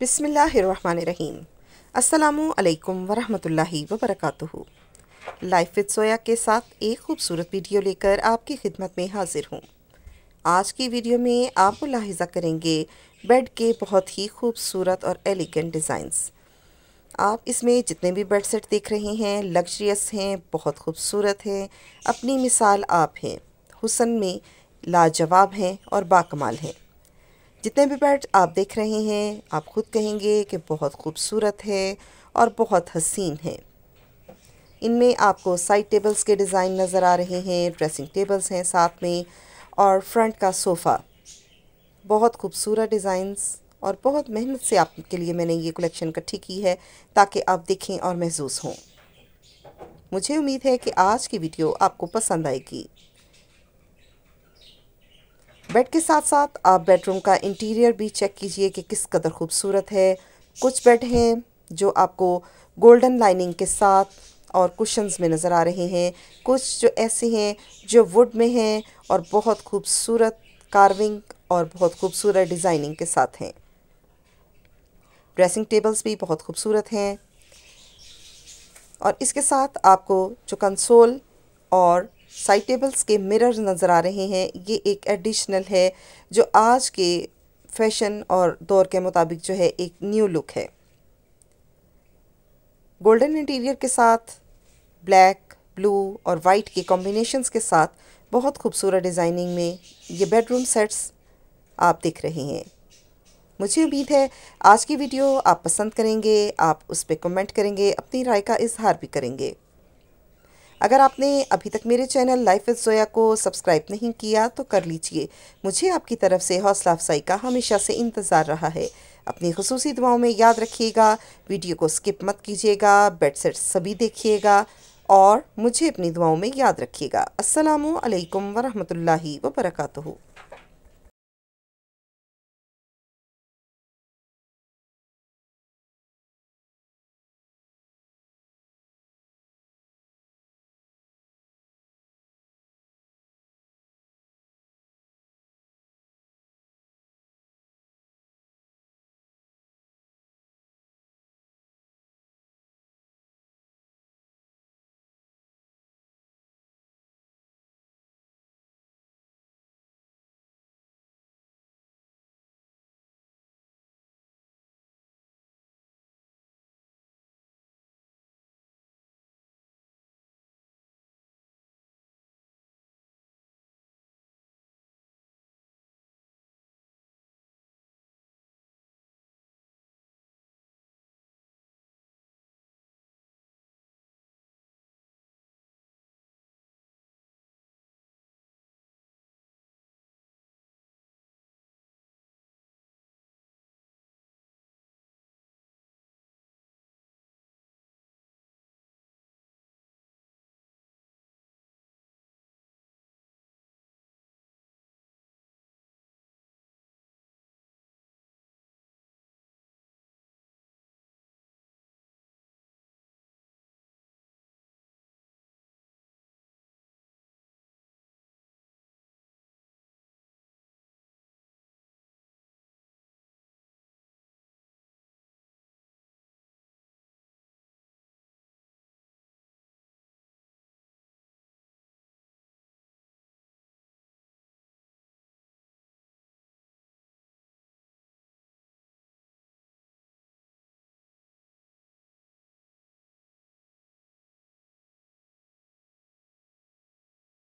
बिसमीम अल्लाम वरम् वर्क़ लाइफ विद सोया के साथ एक खूबसूरत वीडियो लेकर आपकी खिदमत में हाजिर हूँ आज की वीडियो में आप मुलाजा करेंगे बेड के बहुत ही खूबसूरत और एलिगेंट डिज़ाइंस आप इसमें जितने भी बेड सेट देख रहे हैं लग्जरियस हैं बहुत खूबसूरत हैं अपनी मिसाल आप हैं हुसन में लाजवाब हैं और बाकमाल हैं जितने भी बेड आप देख रहे हैं आप खुद कहेंगे कि बहुत खूबसूरत है और बहुत हसीन है इनमें आपको साइड टेबल्स के डिज़ाइन नज़र आ रहे हैं ड्रेसिंग टेबल्स हैं साथ में और फ्रंट का सोफ़ा बहुत खूबसूरत डिज़ाइंस और बहुत मेहनत से आपके लिए मैंने ये कलेक्शन इकट्ठी की है ताकि आप देखें और महसूस हों मुझे उम्मीद है कि आज की वीडियो आपको पसंद आएगी बेड के साथ साथ आप बेडरूम का इंटीरियर भी चेक कीजिए कि किस कदर खूबसूरत है कुछ बेड हैं जो आपको गोल्डन लाइनिंग के साथ और कुशन्स में नज़र आ रहे हैं कुछ जो ऐसे हैं जो वुड में हैं और बहुत खूबसूरत कार्विंग और बहुत खूबसूरत डिज़ाइनिंग के साथ हैं ड्रेसिंग टेबल्स भी बहुत खूबसूरत हैं और इसके साथ आपको जो कंसोल और साइड टेबल्स के मिरर नज़र आ रहे हैं ये एक एडिशनल है जो आज के फैशन और दौर के मुताबिक जो है एक न्यू लुक है गोल्डन इंटीरियर के साथ ब्लैक ब्लू और वाइट के कॉम्बिनेशंस के साथ बहुत खूबसूरत डिज़ाइनिंग में ये बेडरूम सेट्स आप देख रहे हैं मुझे उम्मीद है आज की वीडियो आप पसंद करेंगे आप उस पर कमेंट करेंगे अपनी राय का इजहार भी करेंगे अगर आपने अभी तक मेरे चैनल लाइफ विद जोया को सब्सक्राइब नहीं किया तो कर लीजिए मुझे आपकी तरफ से हौसला अफजाई का हमेशा से इंतज़ार रहा है अपनी खसूसी दुआओं में याद रखिएगा वीडियो को स्किप मत कीजिएगा बेडसेट सभी देखिएगा और मुझे अपनी दुआओं में याद रखिएगा असलकम वरहमल वर्का